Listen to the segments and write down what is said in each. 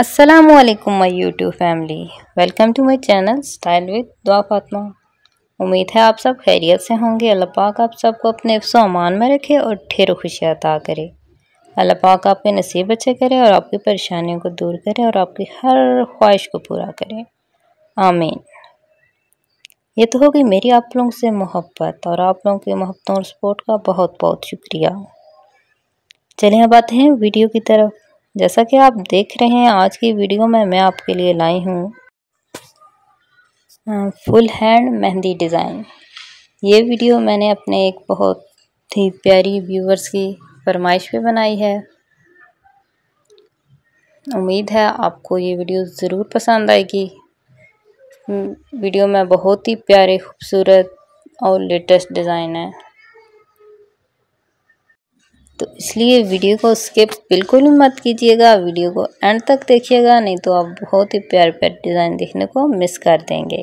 Aslam my YouTube family welcome to my channel style with Dua Fatma उम्मीद है आप सब खैरियत से होंगे अल्लाह पाक आप सबको अपने अमान में रखे और ठेर खुशियाँ अदा करे अल्लाह पाक आपके नसीब अच्छे करे और आपकी परेशानियों को दूर करे और आपकी हर ख्वाहिश को पूरा करे आमीन ये तो होगी मेरी आप लोगों से मोहब्बत और आप लोगों की मोहब्बतों और सपोर्ट का बहुत बहुत शुक्रिया चलें अब आते हैं वीडियो की तरफ जैसा कि आप देख रहे हैं आज की वीडियो में मैं आपके लिए लाई हूँ फुल हैंड मेहंदी डिज़ाइन ये वीडियो मैंने अपने एक बहुत ही प्यारी व्यूवर्स की फरमाइश पे बनाई है उम्मीद है आपको ये वीडियो ज़रूर पसंद आएगी वीडियो में बहुत ही प्यारे खूबसूरत और लेटेस्ट डिज़ाइन है तो इसलिए वीडियो को स्किप बिल्कुल भी मत कीजिएगा वीडियो को एंड तक देखिएगा नहीं तो आप बहुत ही प्यार प्यार डिज़ाइन देखने को मिस कर देंगे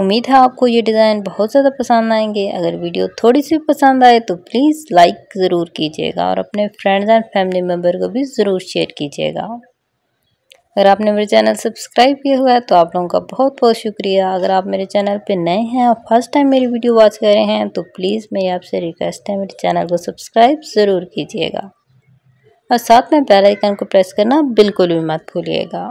उम्मीद है आपको ये डिज़ाइन बहुत ज़्यादा पसंद आएंगे अगर वीडियो थोड़ी सी पसंद आए तो प्लीज़ लाइक ज़रूर कीजिएगा और अपने फ्रेंड्स एंड फैमिली मेम्बर को भी ज़रूर शेयर कीजिएगा अगर आपने मेरे चैनल सब्सक्राइब किया हुआ है तो आप लोगों का बहुत बहुत शुक्रिया अगर आप मेरे चैनल पे नए हैं और फर्स्ट टाइम मेरी वीडियो वॉच कर रहे हैं तो प्लीज़ मेरी आपसे रिक्वेस्ट है मेरे चैनल को सब्सक्राइब ज़रूर कीजिएगा और साथ में बेल आइकन को प्रेस करना बिल्कुल भी मत भूलिएगा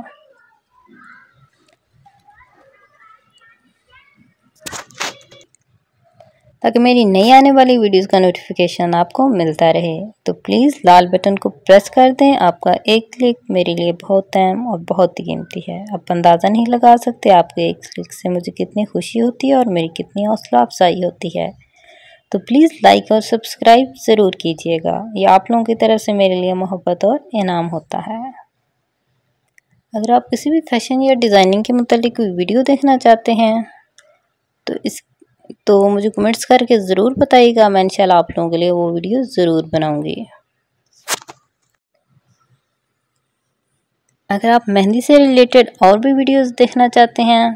ताकि मेरी नई आने वाली वीडियोस का नोटिफिकेशन आपको मिलता रहे तो प्लीज़ लाल बटन को प्रेस कर दें आपका एक क्लिक मेरे लिए बहुत अहम और बहुत ही कीमती है आप अंदाज़ा नहीं लगा सकते आपके एक क्लिक से मुझे कितनी खुशी होती है और मेरी कितनी हौसला अफजाई होती है तो प्लीज़ लाइक और सब्सक्राइब ज़रूर कीजिएगा ये आप लोगों की तरफ से मेरे लिए मोहब्बत और इनाम होता है अगर आप किसी भी फैशन या डिज़ाइनिंग के मतलब कोई वीडियो देखना चाहते हैं तो इस तो मुझे कमेंट्स करके ज़रूर बताइएगा मैं इंशाल्लाह आप लोगों के लिए वो वीडियो ज़रूर बनाऊँगी अगर आप मेहंदी से रिलेटेड और भी वीडियोस देखना चाहते हैं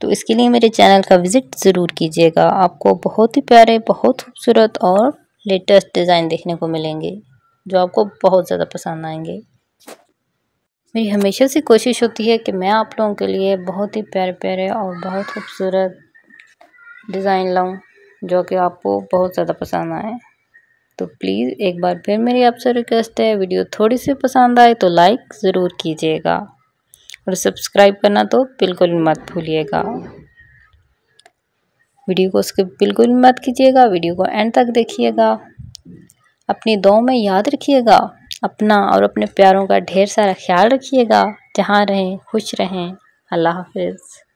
तो इसके लिए मेरे चैनल का विज़िट ज़रूर कीजिएगा आपको बहुत ही प्यारे बहुत खूबसूरत और लेटेस्ट डिज़ाइन देखने को मिलेंगे जो आपको बहुत ज़्यादा पसंद आएंगे मेरी हमेशा से कोशिश होती है कि मैं आप लोगों के लिए बहुत ही प्यारे प्यारे और बहुत खूबसूरत डिज़ाइन लाऊं जो कि आपको बहुत ज़्यादा पसंद आए तो प्लीज़ एक बार फिर मेरी आपसे रिक्वेस्ट है वीडियो थोड़ी सी पसंद आए तो लाइक ज़रूर कीजिएगा और सब्सक्राइब करना तो बिल्कुल मत भूलिएगा वीडियो को स्किप बिल्कुल मत कीजिएगा वीडियो को एंड तक देखिएगा अपनी दो में याद रखिएगा अपना और अपने प्यारों का ढेर सारा ख्याल रखिएगा जहाँ रहें खुश रहें अल्लाह हाफिज़